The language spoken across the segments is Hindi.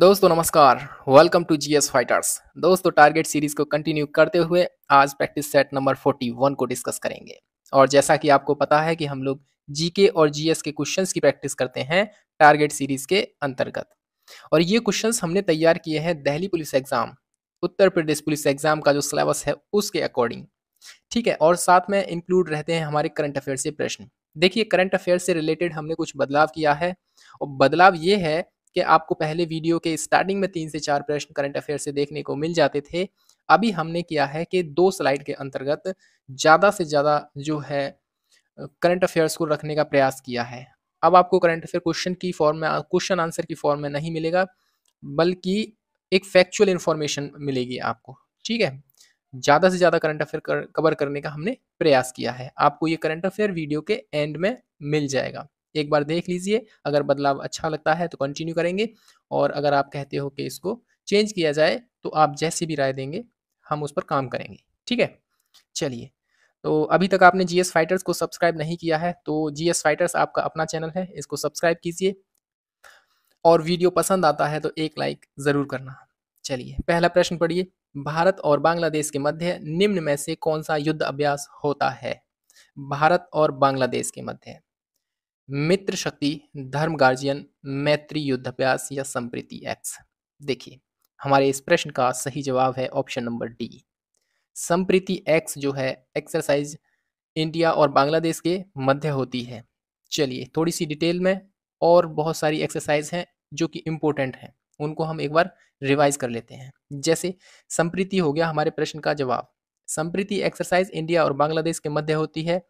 दोस्तों नमस्कार वेलकम टू जीएस फाइटर्स दोस्तों टारगेट सीरीज को कंटिन्यू करते हुए आज प्रैक्टिस सेट नंबर 41 को डिस्कस करेंगे और जैसा कि आपको पता है कि हम लोग जीके और जीएस के क्वेश्चंस की प्रैक्टिस करते हैं टारगेट सीरीज के अंतर्गत और ये क्वेश्चंस हमने तैयार किए हैं Delhi police exam Uttar Pradesh police exam का जो सिलेबस है उसके अकॉर्डिंग ठीक है और साथ में इंक्लूड रहते हैं हमारे करंट अफेयर से प्रश्न देखिए करंट अफेयर से रिलेटेड हमने कुछ बदलाव किया है और बदलाव ये है कि आपको पहले वीडियो के स्टार्टिंग में तीन से चार प्रश्न करंट अफेयर से देखने को मिल जाते थे अभी हमने किया है कि दो स्लाइड के अंतर्गत ज़्यादा से ज़्यादा जो है करंट अफेयर्स को रखने का प्रयास किया है अब आपको करंट अफेयर क्वेश्चन की फॉर्म में क्वेश्चन आंसर की फॉर्म में नहीं मिलेगा बल्कि एक फैक्चुअल इन्फॉर्मेशन मिलेगी आपको ठीक है ज़्यादा से ज़्यादा करंट अफेयर कर, कवर करने का हमने प्रयास किया है आपको ये करंट अफेयर वीडियो के एंड में मिल जाएगा एक बार देख लीजिए अगर बदलाव अच्छा लगता है तो कंटिन्यू करेंगे और अगर आप कहते हो कि इसको चेंज किया जाए तो आप जैसी भी राय देंगे हम उस पर काम करेंगे ठीक है चलिए तो अभी तक आपने जी फाइटर्स को सब्सक्राइब नहीं किया है तो जी फाइटर्स आपका अपना चैनल है इसको सब्सक्राइब कीजिए और वीडियो पसंद आता है तो एक लाइक ज़रूर करना चलिए पहला प्रश्न पढ़िए भारत और बांग्लादेश के मध्य निम्न में से कौन सा युद्ध अभ्यास होता है भारत और बांग्लादेश के मध्य मित्र शक्ति धर्म गार्जियन मैत्री युद्धाभ्यास या संप्रीति एक्स देखिए हमारे इस प्रश्न का सही जवाब है ऑप्शन नंबर डी संप्रीति एक्स जो है एक्सरसाइज इंडिया और बांग्लादेश के मध्य होती है चलिए थोड़ी सी डिटेल में और बहुत सारी एक्सरसाइज हैं जो कि इम्पोर्टेंट हैं उनको हम एक बार रिवाइज कर लेते हैं जैसे संप्रीति हो गया हमारे प्रश्न का जवाब संप्रीति एक्सरसाइज इंडिया और बांग्लादेश के मध्य होती है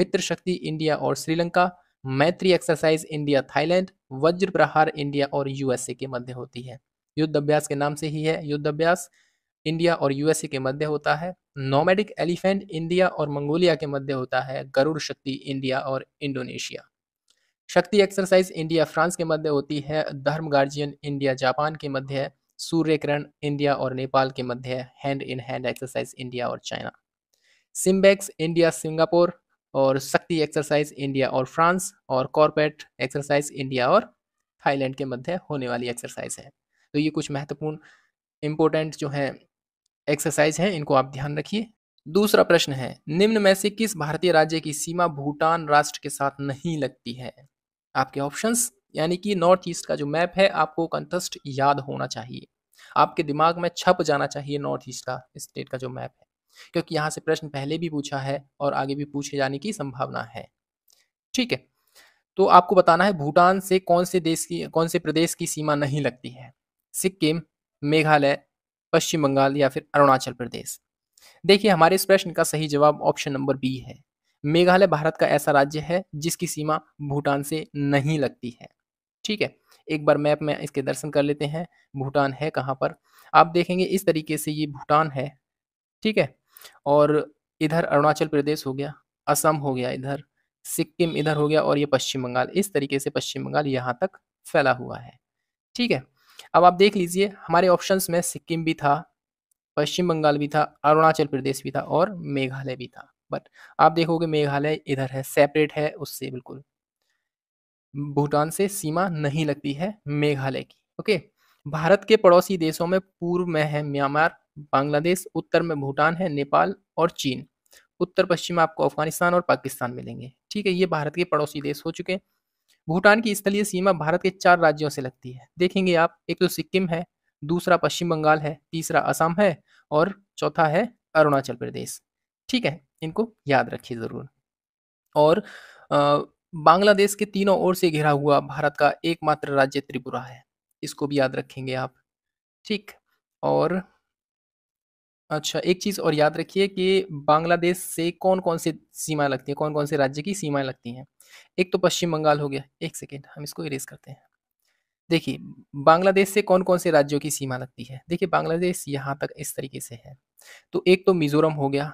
मित्र शक्ति इंडिया और श्रीलंका मैत्री एक्सरसाइज इंडिया थाईलैंड वज्र प्रहार इंडिया और यूएसए के मध्य होती है युद्ध अभ्यास के नाम से ही है युद्ध अभ्यास इंडिया और यूएसए के मध्य होता है नोमेडिक एलिफेंट इंडिया और मंगोलिया के मध्य होता है गरुड़ शक्ति इंडिया और इंडोनेशिया शक्ति एक्सरसाइज इंडिया फ्रांस के मध्य होती है धर्म गार्जियन इंडिया जापान के मध्य है किरण इंडिया और नेपाल के मध्य है hand in hand exercise India और चाइना सिम्बेक्स इंडिया सिंगापुर और शक्ति एक्सरसाइज इंडिया और फ्रांस और कॉरपोरेट एक्सरसाइज इंडिया और थाईलैंड के मध्य होने वाली एक्सरसाइज है तो ये कुछ महत्वपूर्ण इम्पोर्टेंट जो है एक्सरसाइज हैं इनको आप ध्यान रखिए दूसरा प्रश्न है निम्न में से किस भारतीय राज्य की सीमा भूटान राष्ट्र के साथ नहीं लगती है आपके ऑप्शंस यानी कि नॉर्थ ईस्ट का जो मैप है आपको कंथस्ट याद होना चाहिए आपके दिमाग में छप जाना चाहिए नॉर्थ ईस्ट का स्टेट का जो मैप क्योंकि यहाँ से प्रश्न पहले भी पूछा है और आगे भी पूछे जाने की संभावना है ठीक है तो आपको बताना है भूटान से कौन से देश की कौन से प्रदेश की सीमा नहीं लगती है सिक्किम मेघालय पश्चिम बंगाल या फिर अरुणाचल प्रदेश देखिए हमारे इस प्रश्न का सही जवाब ऑप्शन नंबर बी है मेघालय भारत का ऐसा राज्य है जिसकी सीमा भूटान से नहीं लगती है ठीक है एक बार मैप में इसके दर्शन कर लेते हैं भूटान है कहाँ पर आप देखेंगे इस तरीके से ये भूटान है ठीक है और इधर अरुणाचल प्रदेश हो गया असम हो गया इधर सिक्किम इधर हो गया और ये पश्चिम बंगाल इस तरीके से पश्चिम बंगाल यहाँ तक फैला हुआ है ठीक है अब आप देख लीजिए हमारे ऑप्शंस में सिक्किम भी था पश्चिम बंगाल भी था अरुणाचल प्रदेश भी था और मेघालय भी था बट आप देखोगे मेघालय इधर है सेपरेट है उससे बिल्कुल भूटान से सीमा नहीं लगती है मेघालय की ओके भारत के पड़ोसी देशों में पूर्व में है म्यांमार बांग्लादेश उत्तर में भूटान है नेपाल और चीन उत्तर पश्चिम आपको अफगानिस्तान और पाकिस्तान मिलेंगे ठीक है ये भारत के पड़ोसी देश हो चुके हैं भूटान की स्थलीय सीमा भारत के चार राज्यों से लगती है देखेंगे आप एक तो सिक्किम है दूसरा पश्चिम बंगाल है तीसरा असम है और चौथा है अरुणाचल प्रदेश ठीक है इनको याद रखिए ज़रूर और बांग्लादेश के तीनों ओर से घिरा हुआ भारत का एकमात्र राज्य त्रिपुरा है इसको भी याद रखेंगे आप ठीक और अच्छा एक चीज़ और याद रखिए कि बांग्लादेश से कौन कौन से सीमा लगती है कौन कौन से राज्य की सीमाएं लगती हैं एक तो पश्चिम बंगाल हो गया एक सेकेंड हम इसको इरेज करते हैं देखिए बांग्लादेश से कौन कौन से राज्यों की सीमा लगती है देखिए बांग्लादेश यहाँ तक इस तरीके से है तो एक तो मिजोरम हो गया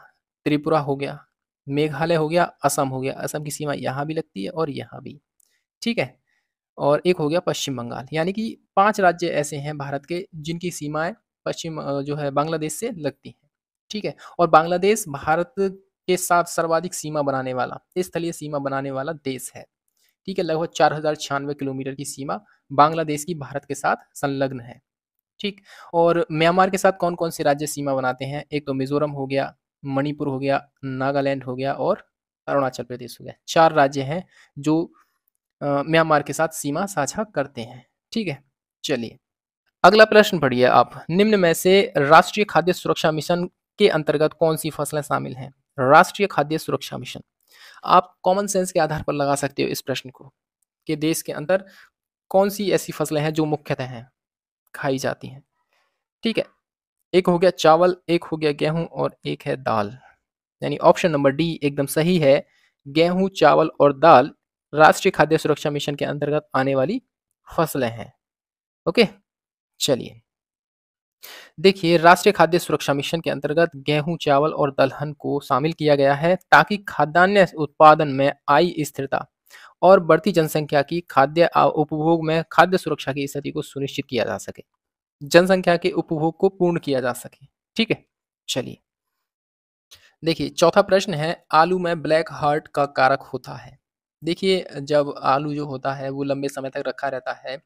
त्रिपुरा हो गया मेघालय हो गया असम हो गया असम की सीमा यहाँ भी लगती है और यहाँ भी ठीक है और एक हो गया पश्चिम बंगाल यानी कि पांच राज्य ऐसे हैं भारत के जिनकी सीमाएं पश्चिम जो है बांग्लादेश से लगती है ठीक है और बांग्लादेश भारत के साथ सर्वाधिक सीमा बनाने वाला स्थलीय सीमा बनाने वाला देश है ठीक है लगभग चार हजार छियानवे किलोमीटर की सीमा बांग्लादेश की भारत के साथ संलग्न है ठीक और म्यांमार के साथ कौन कौन से राज्य सीमा बनाते हैं एक तो मिजोरम हो गया मणिपुर हो गया नागालैंड हो गया और अरुणाचल प्रदेश हो गया चार राज्य हैं जो म्यांमार के साथ सीमा साझा करते हैं ठीक है चलिए अगला प्रश्न पढ़िए आप निम्न में से राष्ट्रीय खाद्य सुरक्षा मिशन के अंतर्गत कौन सी फसलें शामिल हैं राष्ट्रीय खाद्य सुरक्षा मिशन आप कॉमन सेंस के आधार पर लगा सकते हो इस प्रश्न को कि देश के अंदर कौन सी ऐसी फसलें हैं जो मुख्यतः हैं खाई जाती हैं ठीक है एक हो गया चावल एक हो गया गेहूं और एक है दाल यानी ऑप्शन नंबर डी एकदम सही है गेहूं चावल और दाल राष्ट्रीय खाद्य सुरक्षा मिशन के अंतर्गत आने वाली फसलें हैं ओके चलिए देखिए राष्ट्रीय खाद्य सुरक्षा मिशन के अंतर्गत गेहूं चावल और दलहन को शामिल किया गया है ताकि खाद्यान्न उत्पादन में आई स्थिरता और बढ़ती जनसंख्या की खाद्य उपभोग में खाद्य सुरक्षा की स्थिति को सुनिश्चित किया जा सके जनसंख्या के उपभोग को पूर्ण किया जा सके ठीक है चलिए देखिए चौथा प्रश्न है आलू में ब्लैक हार्ट का कारक होता है देखिए जब आलू जो होता है वो लंबे समय तक रखा रहता है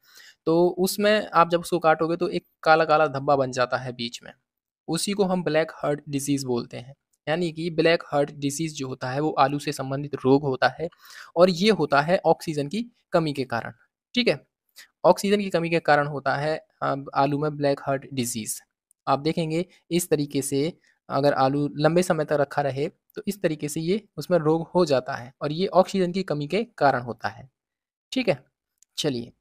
तो उसमें आप जब उसको काटोगे तो एक काला काला धब्बा बन जाता है बीच में उसी को हम ब्लैक हार्ट डिजीज़ बोलते हैं यानी कि ब्लैक हार्ट डिजीज जो होता है वो आलू से संबंधित रोग होता है और ये होता है ऑक्सीजन की कमी के कारण ठीक है ऑक्सीजन की कमी के कारण होता है आलू में ब्लैक हार्ट डिजीज़ आप देखेंगे इस तरीके से अगर आलू लंबे समय तक रखा रहे तो इस तरीके से ये उसमें रोग हो जाता है और ये ऑक्सीजन की कमी के कारण होता है ठीक है चलिए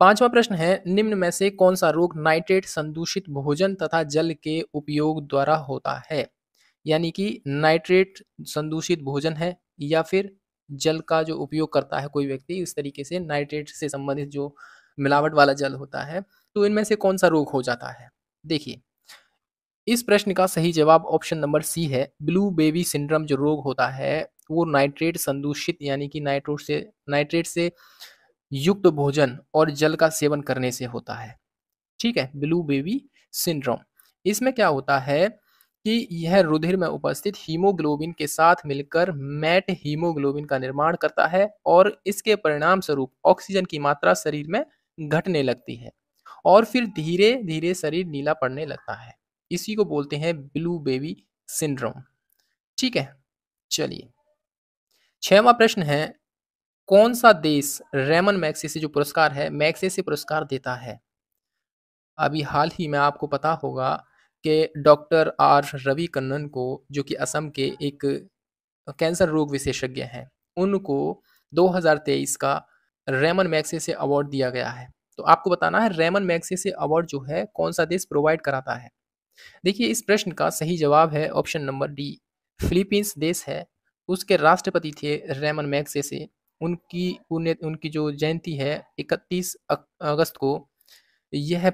पांचवा प्रश्न है निम्न में से कौन सा रोग नाइट्रेट संदूषित भोजन तथा जल के उपयोग द्वारा होता है यानी कि नाइट्रेट संदूषित भोजन है या फिर जल का जो उपयोग करता है कोई व्यक्ति इस तरीके से नाइट्रेट से संबंधित जो मिलावट वाला जल होता है तो इनमें से कौन सा रोग हो जाता है देखिए इस प्रश्न का सही जवाब ऑप्शन नंबर सी है ब्लू बेबी सिंड्रम जो रोग होता है वो नाइट्रेट संदूषित यानी कि नाइट्रोट से नाइट्रेट से युक्त भोजन और जल का सेवन करने से होता है ठीक है ब्लू बेबी सिंड्रोम इसमें क्या होता है कि यह रुधिर में उपस्थित हीमोग्लोबिन के साथ मिलकर मैट हीमोग्लोबिन का निर्माण करता है और इसके परिणाम स्वरूप ऑक्सीजन की मात्रा शरीर में घटने लगती है और फिर धीरे धीरे शरीर नीला पड़ने लगता है इसी को बोलते हैं ब्लू बेबी सिंड्रोम ठीक है चलिए छवा प्रश्न है कौन सा देश रेमन मैक्से जो पुरस्कार है मैक्से पुरस्कार देता है अभी हाल ही में आपको पता होगा कि डॉक्टर आर रवि कन्नन को जो कि असम के एक कैंसर रोग विशेषज्ञ हैं उनको 2023 का रेमन मैक्सेसे अवार्ड दिया गया है तो आपको बताना है रेमन मैक्सेसे अवार्ड जो है कौन सा देश प्रोवाइड कराता है देखिए इस प्रश्न का सही जवाब है ऑप्शन नंबर डी फिलीपींस देश है उसके राष्ट्रपति थे रेमन से उनकी पुण्य उनकी जो जयंती है 31 अगस्त को यह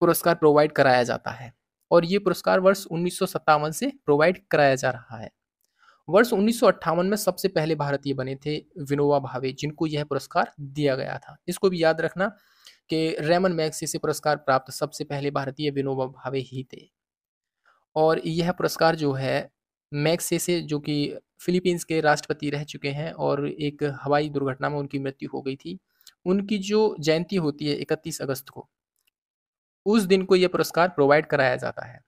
पुरस्कार प्रोवाइड कराया जाता है और ये पुरस्कार वर्ष उन्नीस से प्रोवाइड कराया जा रहा है वर्ष उन्नीस में सबसे पहले भारतीय बने थे विनोबा भावे जिनको यह पुरस्कार दिया गया था इसको भी याद रखना कि रेमन से पुरस्कार प्राप्त सबसे पहले भारतीय विनोबा भावे ही थे और यह पुरस्कार जो है मैक्सेसे जो कि फिलीपींस के राष्ट्रपति रह चुके हैं और एक हवाई दुर्घटना में उनकी मृत्यु हो गई थी उनकी जो जयंती होती है 31 अगस्त को उस दिन को यह पुरस्कार प्रोवाइड कराया जाता है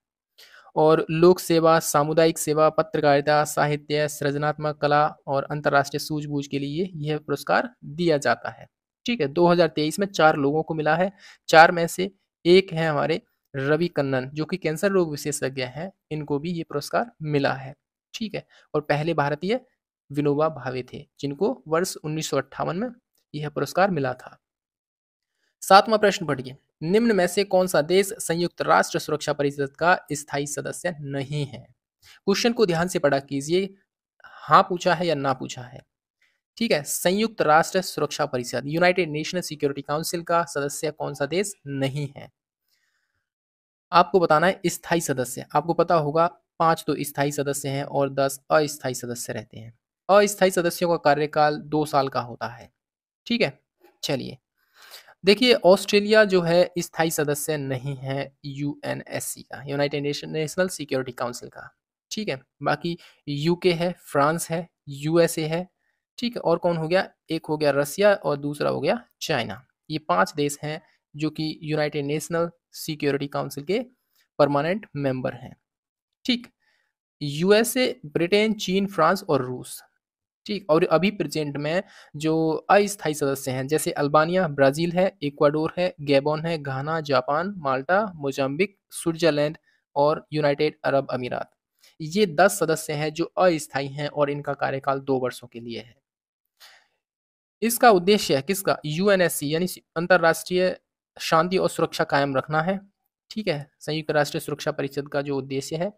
और लोक सेवा सामुदायिक सेवा पत्रकारिता साहित्य सृजनात्मक कला और अंतर्राष्ट्रीय सूझबूझ के लिए यह पुरस्कार दिया जाता है ठीक है 2023 में चार लोगों को मिला है चार में से एक है हमारे रवि कन्नन जो कि कैंसर रोग विशेषज्ञ हैं इनको भी ये पुरस्कार मिला है ठीक है और पहले भारतीय विनोबा भावे थे जिनको वर्ष उन्नीस में यह पुरस्कार मिला था सातवां प्रश्न पढ़िए निम्न में से कौन सा देश संयुक्त राष्ट्र सुरक्षा परिषद का स्थायी सदस्य नहीं है क्वेश्चन को ध्यान से पढ़ा कीजिए हाँ पूछा है या ना पूछा है ठीक है संयुक्त राष्ट्र सुरक्षा परिषद यूनाइटेड नेशनल सिक्योरिटी काउंसिल का सदस्य कौन सा देश नहीं है आपको बताना है स्थायी सदस्य आपको पता होगा पांच तो स्थायी सदस्य हैं और दस अस्थायी सदस्य रहते हैं अस्थायी सदस्यों का कार्यकाल दो साल का होता है ठीक है चलिए देखिए ऑस्ट्रेलिया जो है स्थायी सदस्य नहीं है यूएनएससी का United Nation National Security Council का ठीक है बाकी यूके है फ्रांस है यूएसए है ठीक है और कौन हो गया एक हो गया रसिया और दूसरा हो गया चाइना ये पांच देश हैं जो कि यूनाइटेड नेशनल सिक्योरिटी काउंसिल के परमानेंट मेंबर हैं ठीक यूएसए ब्रिटेन चीन फ्रांस और रूस ठीक और अभी प्रेजेंट में जो अस्थायी सदस्य हैं जैसे अल्बानिया ब्राज़ील है इक्वाडोर है गैबोन है Ghana Japan Malta Mozambique Switzerland और यूनाइटेड अरब अमीरात ये दस सदस्य हैं जो अस्थायी हैं और इनका कार्यकाल दो वर्षों के लिए है इसका उद्देश्य है किसका यूएनएससी यानी अंतर्राष्ट्रीय शांति और सुरक्षा कायम रखना है ठीक है संयुक्त राष्ट्र सुरक्षा परिषद का जो उद्देश्य है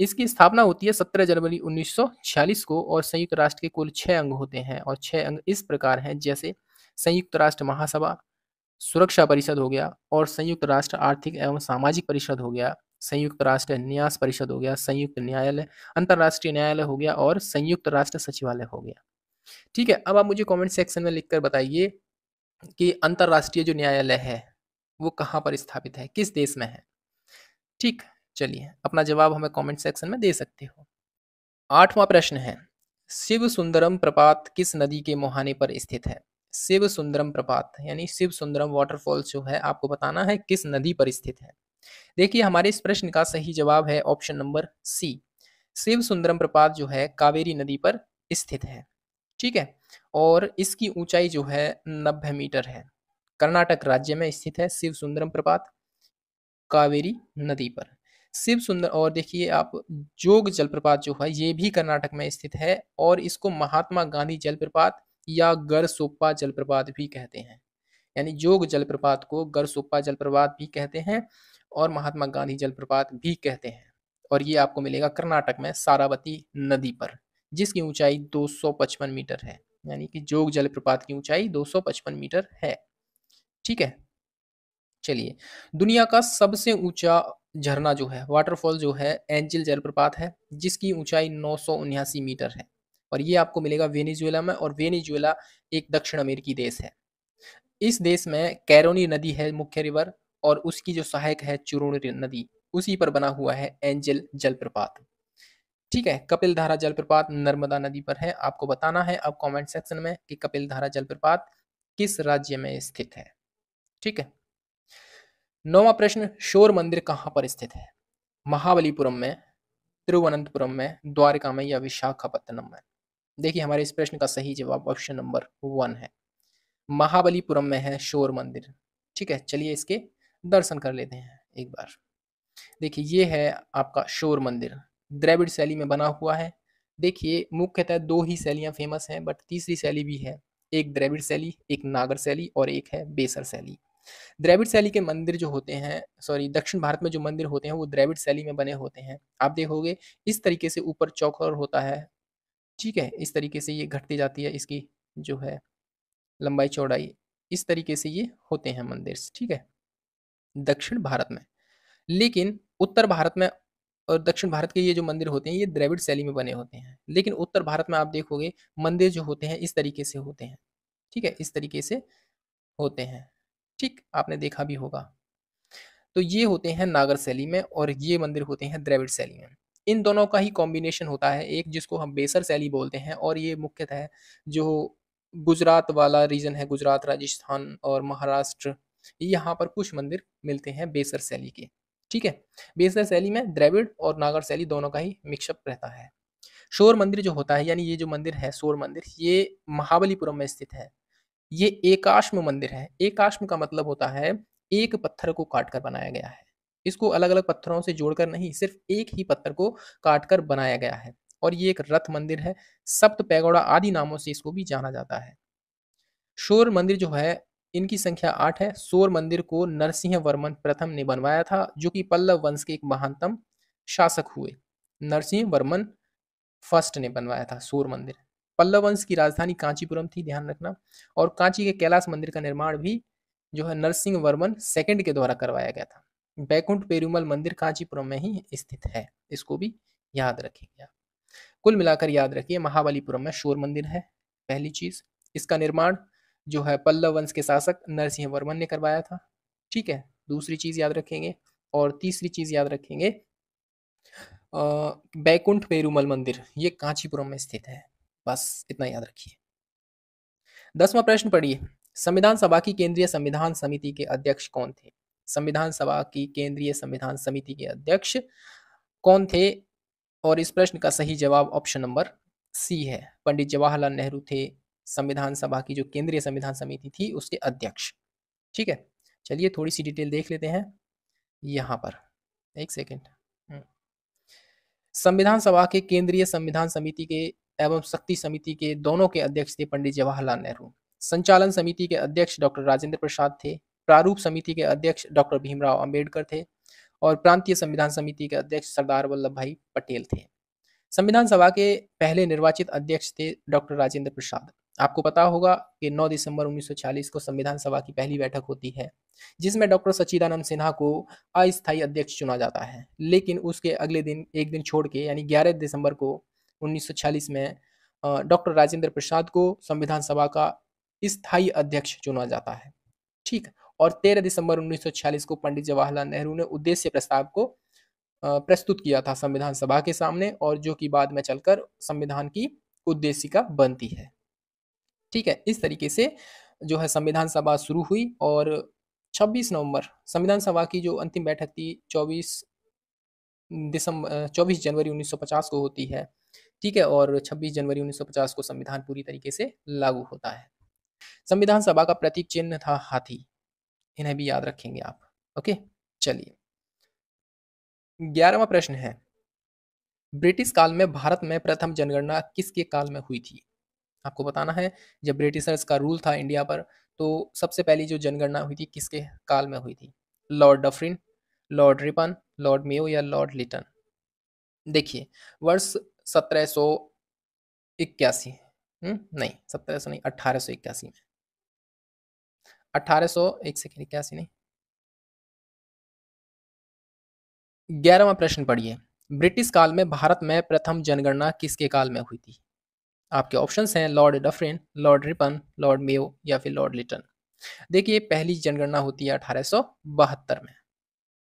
इसकी स्थापना होती है 17 जनवरी 1946 को और संयुक्त राष्ट्र के कुल छह अंग होते हैं और छह अंग इस प्रकार हैं जैसे संयुक्त राष्ट्र महासभा सुरक्षा परिषद हो गया और संयुक्त राष्ट्र आर्थिक एवं सामाजिक परिषद हो गया संयुक्त राष्ट्र न्यास परिषद हो गया संयुक्त न्यायालय अंतर्राष्ट्रीय न्यायालय हो गया और संयुक्त राष्ट्र सचिवालय हो गया ठीक है अब आप मुझे कमेंट सेक्शन में लिखकर बताइए कि अंतर्राष्ट्रीय जो न्यायालय है वो कहाँ पर स्थापित है किस देश में है ठीक चलिए अपना जवाब हमें कमेंट सेक्शन में दे सकते हो आठवां प्रश्न है शिव सुंदरम प्रपात किस नदी के मुहाने पर स्थित है शिव सुंदरम प्रपात यानी शिव सुंदरम वाटरफॉल्स जो है आपको बताना है किस नदी पर स्थित है देखिए हमारे इस प्रश्न का सही जवाब है option number C Shiva Sundaram प्रपात जो है कावेरी नदी पर स्थित है ठीक है और इसकी ऊंचाई जो है नब्बे मीटर है कर्नाटक राज्य में स्थित है शिव सुंदरम प्रपात कावेरी नदी पर शिव सुंदर और देखिए आप जोग जलप्रपात जो है ये भी कर्नाटक में स्थित है और इसको महात्मा गांधी जलप्रपात या गरसोप्पा जलप्रपात भी कहते हैं यानी जोग जलप्रपात को गरसोप्पा जलप्रपात भी कहते हैं और महात्मा गांधी जलप्रपात भी कहते हैं और ये आपको मिलेगा कर्नाटक में सारावती नदी पर जिसकी ऊंचाई 255 मीटर है यानी कि जोग जलप्रपात की ऊंचाई 255 मीटर है ठीक है चलिए दुनिया का सबसे ऊंचा झरना जो है वाटरफॉल जो है एंजिल जलप्रपात है जिसकी ऊंचाई नौ मीटर है और ये आपको मिलेगा वेनेजुएला में और वेनेजुएला एक दक्षिण अमेरिकी देश है इस देश में कैरोनी नदी है मुख्य रिवर और उसकी जो सहायक है चुरुण नदी उसी पर बना हुआ है एंजिल जलप्रपात ठीक है कपिल धारा जलप्रपात नर्मदा नदी पर है आपको बताना है अब कमेंट सेक्शन में कि कपिल धारा जलप्रपात किस राज्य में स्थित है ठीक है नौवा प्रश्न शोर मंदिर कहाँ पर स्थित है महाबलीपुरम में तिरुवनंतपुरम में द्वारका में या विशाखापत्तनम में देखिए हमारे इस प्रश्न का सही जवाब ऑप्शन नंबर वन है महाबलीपुरम में है शोर मंदिर ठीक है चलिए इसके दर्शन कर लेते हैं एक बार देखिए ये है आपका शोर मंदिर द्रविड़ शैली में बना हुआ है देखिए मुख्यतः दो ही शैलियाँ फेमस हैं बट तीसरी शैली भी है एक द्रविड़ शैली एक नागर शैली और एक है बेसर शैली द्रविड़ शैली के मंदिर जो होते हैं सॉरी दक्षिण भारत में जो मंदिर होते हैं वो द्रविड़ शैली में बने होते हैं आप देखोगे इस तरीके से ऊपर चौकोर होता है ठीक है इस तरीके से ये घटती जाती है इसकी जो है लंबाई चौड़ाई इस तरीके से ये होते हैं मंदिर ठीक है दक्षिण भारत में लेकिन उत्तर भारत में और दक्षिण भारत के ये जो मंदिर होते हैं ये द्रविड़ शैली में बने होते हैं लेकिन उत्तर भारत में आप देखोगे मंदिर जो होते हैं इस तरीके से होते हैं ठीक है इस तरीके से होते हैं ठीक आपने देखा भी होगा तो ये होते हैं नागर शैली में और ये मंदिर होते हैं द्रविड़ शैली में इन दोनों का ही कॉम्बिनेशन होता है एक जिसको हम बेसर शैली बोलते हैं और ये मुख्यतः जो गुजरात वाला रीजन है गुजरात राजस्थान और महाराष्ट्र यहाँ पर कुछ मंदिर मिलते हैं बेसर शैली के ठीक है बेसर शैली में द्रविड़ और नागर शैली दोनों का ही मिक्सअप रहता है शोर मंदिर जो होता है यानी ये जो मंदिर है शोर मंदिर ये महाबलीपुरम में स्थित है ये एकाश्म मंदिर है एकाश्म का मतलब होता है एक पत्थर को काट कर बनाया गया है इसको अलग अलग पत्थरों से जोड़कर नहीं सिर्फ एक ही पत्थर को काट कर बनाया गया है और ये एक रथ मंदिर है सप्त पैगौड़ा आदि नामों से इसको भी जाना जाता है शोर मंदिर जो है इनकी संख्या आठ है सोर मंदिर को नरसिंह वर्मन प्रथम ने बनवाया था जो कि पल्लव वंश के एक महानतम शासक हुए नरसिंह वर्मन फर्स्ट ने बनवाया था सोर मंदिर पल्लव वंश की राजधानी कांचीपुरम थी ध्यान रखना और कांची के कैलाश मंदिर का निर्माण भी जो है नरसिंह वर्मन सेकंड के द्वारा करवाया गया था बैकुंठ पेरूमल मंदिर कांचीपुरम में ही स्थित है इसको भी याद रखेंगे आप कुल मिलाकर याद रखिए महाबलीपुरम में शोर मंदिर है पहली चीज इसका निर्माण जो है पल्लव वंश के शासक नरसिंह वर्मन ने करवाया था ठीक है दूसरी चीज याद रखेंगे और तीसरी चीज याद रखेंगे बैकुंठ पेरूमल मंदिर ये कांचीपुरम में स्थित है बस इतना याद रखिए दसवां प्रश्न पढ़िए संविधान सभा की केंद्रीय संविधान समिति के अध्यक्ष कौन थे संविधान सभा की केंद्रीय संविधान समिति के अध्यक्ष कौन थे और इस प्रश्न का सही जवाब ऑप्शन नंबर सी है पंडित जवाहरलाल नेहरू थे संविधान सभा की जो केंद्रीय संविधान समिति थी उसके अध्यक्ष ठीक है चलिए थोड़ी सी डिटेल देख लेते हैं यहाँ पर एक सेकेंड हम्म। संविधान सभा के केंद्रीय संविधान समिति के एवं शक्ति समिति के दोनों के अध्यक्ष थे पंडित जवाहरलाल नेहरू संचालन समिति के अध्यक्ष डॉक्टर राजेंद्र प्रसाद थे प्रारूप समिति के अध्यक्ष डॉक्टर भीमराव अंबेडकर थे और प्रांतीय संविधान समिति के अध्यक्ष सरदार वल्लभ भाई पटेल थे संविधान सभा के पहले निर्वाचित अध्यक्ष थे डॉक्टर राजेंद्र प्रसाद आपको पता होगा कि 9 दिसंबर 1940 को संविधान सभा की पहली बैठक होती है जिसमें डॉक्टर सचिदानंद सिन्हा को अस्थायी अध्यक्ष चुना जाता है लेकिन उसके अगले दिन एक दिन छोड़ के यानी 11 दिसंबर को 1946 में डॉक्टर राजेंद्र प्रसाद को संविधान सभा का स्थायी अध्यक्ष चुना जाता है ठीक और 13 दिसंबर 1946 को पंडित जवाहरलाल नेहरू ने उद्देश्य प्रस्ताव को प्रस्तुत किया था संविधान सभा के सामने और जो कि बाद में चलकर संविधान की उद्देशिका बनती है ठीक है इस तरीके से जो है संविधान सभा शुरू हुई और 26 नवंबर संविधान सभा की जो अंतिम बैठक थी 24 दिसंबर 24 जनवरी 1950 को होती है ठीक है और 26 जनवरी 1950 को संविधान पूरी तरीके से लागू होता है संविधान सभा का प्रतीक चिन्ह था हाथी इन्हें भी याद रखेंगे आप ओके चलिए ग्यारहवा प्रश्न है ब्रिटिश काल में भारत में प्रथम जनगणना किसके काल में हुई थी आपको बताना है जब ब्रिटिशर्स का रूल था इंडिया पर तो सबसे पहली जो जनगणना हुई थी किसके काल में हुई थी Lord Dufferin Lord Ripon Lord Mayo या लॉर्ड लिटन देखिए वर्ष सत्रह सौ इक्यासी हम्म, नहीं सत्रह सौ नहीं अट्ठारह सौ इक्यासी में अठारह सौ एक सेकेंड इक्यासी नहीं ग्यारहवा प्रश्न पढ़िए ब्रिटिश काल में भारत में प्रथम जनगणना किसके काल में हुई थी आपके ऑप्शंस हैं Lord Dufferin Lord Ripon Lord Mayo या फिर लॉर्ड लिटन देखिए पहली जनगणना होती है अठारह में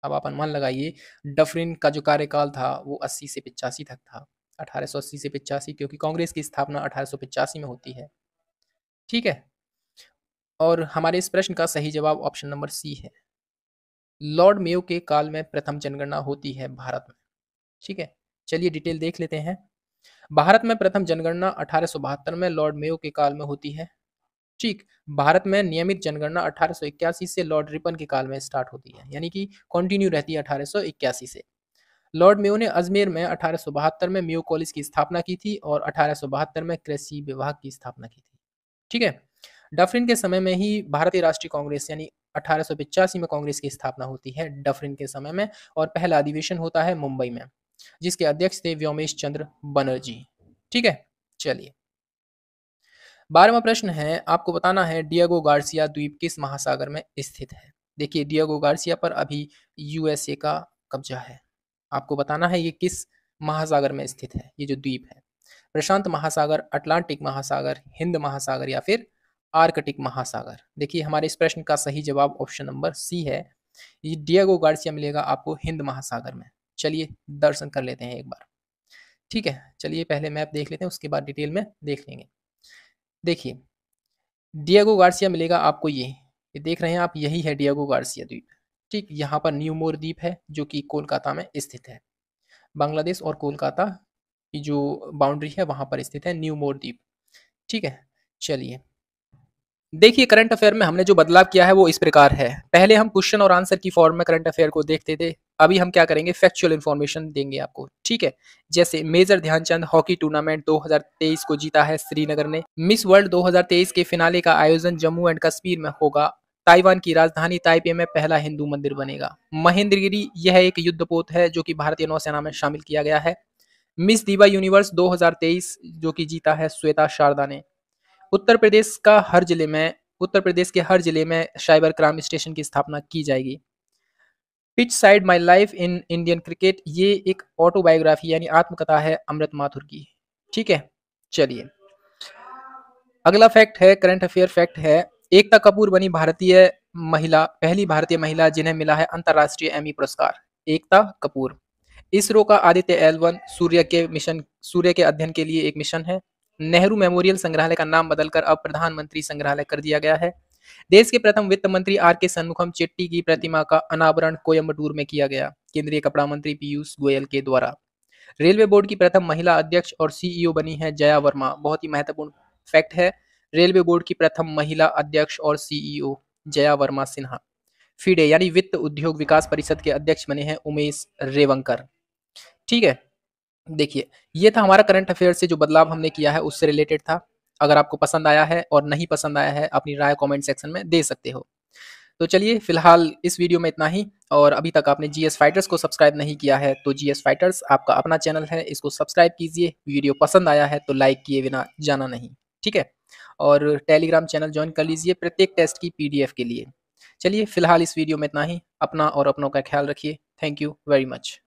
अब आप अनुमान लगाइए डफरिन का जो कार्यकाल था वो 80 से पिचासी तक था अठारह से पिचासी क्योंकि कांग्रेस की स्थापना अठारह में होती है ठीक है और हमारे इस प्रश्न का सही जवाब ऑप्शन नंबर सी है लॉर्ड मेयो के काल में प्रथम जनगणना होती है भारत में ठीक है चलिए डिटेल देख लेते हैं भारत में प्रथम जनगणना अठारह में लॉर्ड मेयो के काल में होती है ठीक भारत में नियमित जनगणना अठारह से लॉर्ड रिपन के काल में स्टार्ट होती है यानी कि कंटिन्यू रहती है अठारह से लॉर्ड म्यू ने अजमेर में अठारह में म्यू कॉलेज की स्थापना की थी और अठारह में कृषि विभाग की स्थापना की थी ठीक है डफरिन के समय में ही भारतीय राष्ट्रीय कांग्रेस यानी अठारह में कांग्रेस की स्थापना होती है डफरिन के समय में और पहला अधिवेशन होता है मुंबई में जिसके अध्यक्ष थे व्योमेश चंद्र बनर्जी ठीक है चलिए बारहवा प्रश्न है आपको बताना है डियागो गार्सिया द्वीप किस महासागर में स्थित है देखिए डियागो गार्सिया पर अभी यूएसए का कब्जा है आपको बताना है ये किस महासागर में स्थित है ये जो द्वीप है प्रशांत महासागर अटलांटिक महासागर हिंद महासागर या फिर आर्कटिक महासागर देखिए हमारे इस प्रश्न का सही जवाब ऑप्शन नंबर सी है ये डियागो गार्सिया मिलेगा आपको हिंद महासागर में चलिए दर्शन कर लेते हैं एक बार ठीक है चलिए पहले मैप देख लेते हैं उसके बाद डिटेल में देख लेंगे देखिए डियागो गार्सिया मिलेगा आपको ये ये देख रहे हैं आप यही है डियागो गार्सिया द्वीप ठीक यहाँ पर न्यू मोर द्वीप है जो कि कोलकाता में स्थित है बांग्लादेश और कोलकाता की जो बाउंड्री है वहाँ पर स्थित है न्यू मोर द्वीप ठीक है चलिए देखिए करंट अफेयर में हमने जो बदलाव किया है वो इस प्रकार है पहले हम क्वेश्चन और आंसर की फॉर्म में करंट अफेयर को देखते थे अभी हम क्या करेंगे फैक्चुअल इन्फॉर्मेशन देंगे आपको ठीक है जैसे मेजर ध्यानचंद हॉकी टूर्नामेंट 2023 को जीता है श्रीनगर ने मिस वर्ल्ड 2023 के फिनाले का आयोजन जम्मू एंड कश्मीर में होगा ताइवान की राजधानी ताइपे में पहला हिंदू मंदिर बनेगा महेंद्रगिरी यह एक युद्धपोत है जो कि भारतीय नौसेना में शामिल किया गया है मिस दीवा यूनिवर्स 2023 जो कि जीता है श्वेता शारदा ने उत्तर प्रदेश का हर जिले में उत्तर प्रदेश के हर जिले में साइबर क्राइम स्टेशन की स्थापना की जाएगी pitch side my life in Indian cricket ये एक ऑटोबायोग्राफी यानी आत्मकथा है अमृत माथुर की ठीक है चलिए अगला फैक्ट है करंट अफेयर फैक्ट है एकता कपूर बनी भारतीय महिला पहली भारतीय महिला जिन्हें मिला है अंतर्राष्ट्रीय एमी पुरस्कार एकता कपूर इसरो का आदित्य एल वन सूर्य के मिशन सूर्य के अध्ययन के लिए एक मिशन है नेहरू मेमोरियल संग्रहालय का नाम बदलकर अब प्रधानमंत्री संग्रहालय कर दिया गया है देश के प्रथम वित्त मंत्री आर के सन्मुखम चेट्टी की प्रतिमा का अनावरण कोयम्बटूर में किया गया केंद्रीय कपड़ा मंत्री पीयूष गोयल के द्वारा रेलवे बोर्ड की प्रथम महिला अध्यक्ष और सीईओ बनी है जया वर्मा बहुत ही महत्वपूर्ण फैक्ट है रेलवे बोर्ड की प्रथम महिला अध्यक्ष और सीईओ e जया वर्मा सिन्हा फीडे यानी वित्त उद्योग विकास परिषद के अध्यक्ष बने हैं उमेश रेवंकर ठीक है देखिए ये था हमारा करंट अफेयर से जो बदलाव हमने किया है उससे रिलेटेड था अगर आपको पसंद आया है और नहीं पसंद आया है अपनी राय कमेंट सेक्शन में दे सकते हो तो चलिए फिलहाल इस वीडियो में इतना ही और अभी तक आपने जीएस फाइटर्स को सब्सक्राइब नहीं किया है तो जीएस फाइटर्स आपका अपना चैनल है इसको सब्सक्राइब कीजिए वीडियो पसंद आया है तो लाइक किए बिना जाना नहीं ठीक है और टेलीग्राम चैनल ज्वाइन कर लीजिए प्रत्येक टेस्ट की पीडीएफ के लिए चलिए फिलहाल इस वीडियो में इतना ही अपना और अपनों का ख्याल रखिए थैंक यू वेरी मच